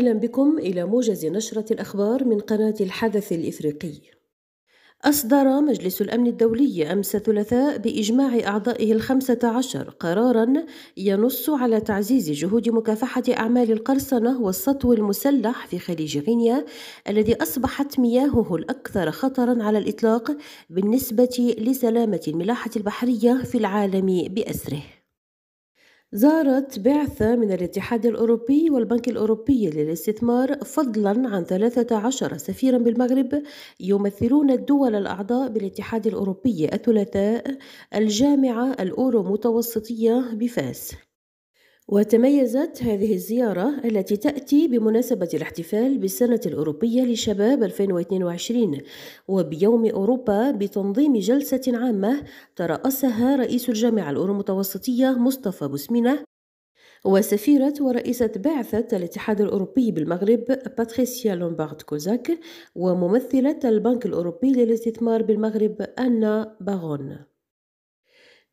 أهلا بكم إلى موجز نشرة الأخبار من قناة الحدث الإفريقي. أصدر مجلس الأمن الدولي أمس ثلاثاء بإجماع أعضائه الخمسة عشر قرارا ينص على تعزيز جهود مكافحة أعمال القرصنة والسطو المسلح في خليج غينيا الذي أصبحت مياهه الأكثر خطرا على الإطلاق بالنسبة لسلامة الملاحة البحرية في العالم بأسره. زارت بعثة من الاتحاد الأوروبي والبنك الأوروبي للاستثمار فضلا عن 13 سفيرا بالمغرب يمثلون الدول الأعضاء بالاتحاد الأوروبي الثلاثاء الجامعة الأورو متوسطية بفاس وتميزت هذه الزيارة التي تأتي بمناسبة الاحتفال بالسنة الأوروبية لشباب 2022 وبيوم أوروبا بتنظيم جلسة عامة ترأسها رئيس الجامعة الأورومتوسطية مصطفى بوسمينة وسفيرة ورئيسة بعثة الاتحاد الأوروبي بالمغرب باتريسيا لومبارد كوزاك وممثلة البنك الأوروبي للاستثمار بالمغرب أنا باغون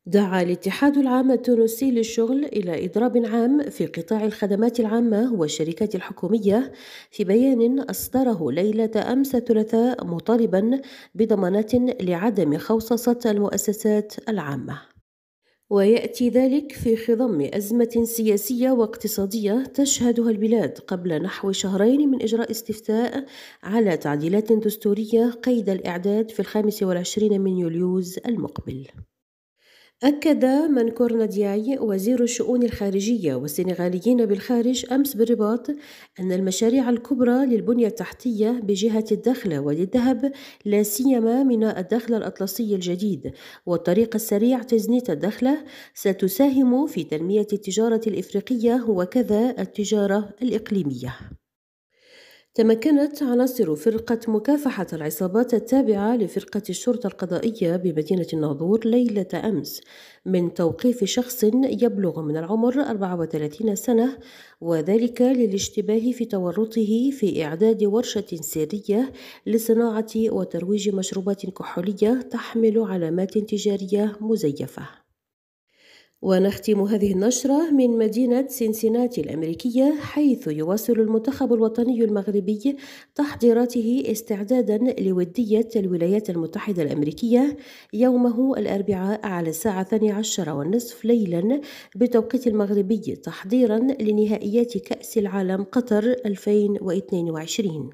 دعا الاتحاد العام التونسي للشغل إلى إضراب عام في قطاع الخدمات العامة والشركات الحكومية في بيان أصدره ليلة أمس الثلاثاء مطالبا بضمانات لعدم خوصصة المؤسسات العامة. وياتي ذلك في خضم ازمه سياسيه واقتصاديه تشهدها البلاد قبل نحو شهرين من اجراء استفتاء على تعديلات دستوريه قيد الاعداد في الخامس والعشرين من يوليوز المقبل أكد من دياي وزير الشؤون الخارجية والسنغاليين بالخارج أمس بالرباط أن المشاريع الكبرى للبنية التحتية بجهة الدخل وللذهب لا سيما ميناء الدخل الأطلسي الجديد والطريق السريع تزنيت الدخل ستساهم في تنمية التجارة الإفريقية وكذا التجارة الإقليمية تمكنت عناصر فرقة مكافحة العصابات التابعة لفرقة الشرطة القضائية بمدينة الناظور ليلة أمس من توقيف شخص يبلغ من العمر 34 سنة وذلك للاشتباه في تورطه في إعداد ورشة سرية لصناعة وترويج مشروبات كحولية تحمل علامات تجارية مزيفة ونختم هذه النشرة من مدينة سنسناتي الأمريكية حيث يواصل المنتخب الوطني المغربي تحضيراته استعدادا لودية الولايات المتحدة الأمريكية يومه الأربعاء على الساعة 12 والنصف ليلا بتوقيت المغربي تحضيرا لنهائيات كأس العالم قطر 2022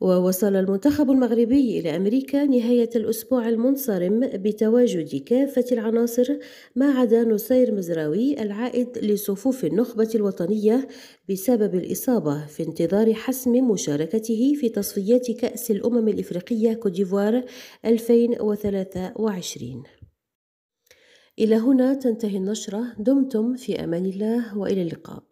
ووصل المنتخب المغربي إلى أمريكا نهاية الأسبوع المنصرم بتواجد كافة العناصر ما عدا نصير مزراوي العائد لصفوف النخبة الوطنية بسبب الإصابة في انتظار حسم مشاركته في تصفيات كأس الأمم الإفريقية كوديفوار 2023 إلى هنا تنتهي النشرة دمتم في أمان الله وإلى اللقاء